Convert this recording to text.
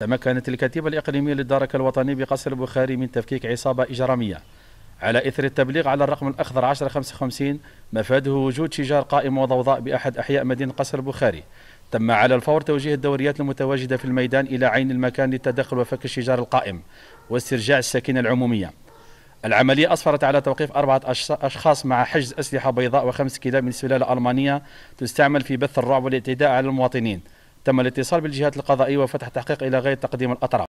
تمكنت الكتيبة الإقليمية للدرك الوطني بقصر البخاري من تفكيك عصابة إجرامية على إثر التبليغ على الرقم الأخضر 1055 مفاده وجود شجار قائم وضوضاء بأحد أحياء مدينة قصر البخاري تم على الفور توجيه الدوريات المتواجدة في الميدان إلى عين المكان للتدخل وفك الشجار القائم واسترجاع السكينة العمومية العملية أصفرت على توقيف أربعة أشخاص مع حجز أسلحة بيضاء وخمس كلاب من سلالة ألمانية تستعمل في بث الرعب والاعتداء على المواطنين تم الاتصال بالجهات القضائية وفتح تحقيق إلى غاية تقديم الأطراف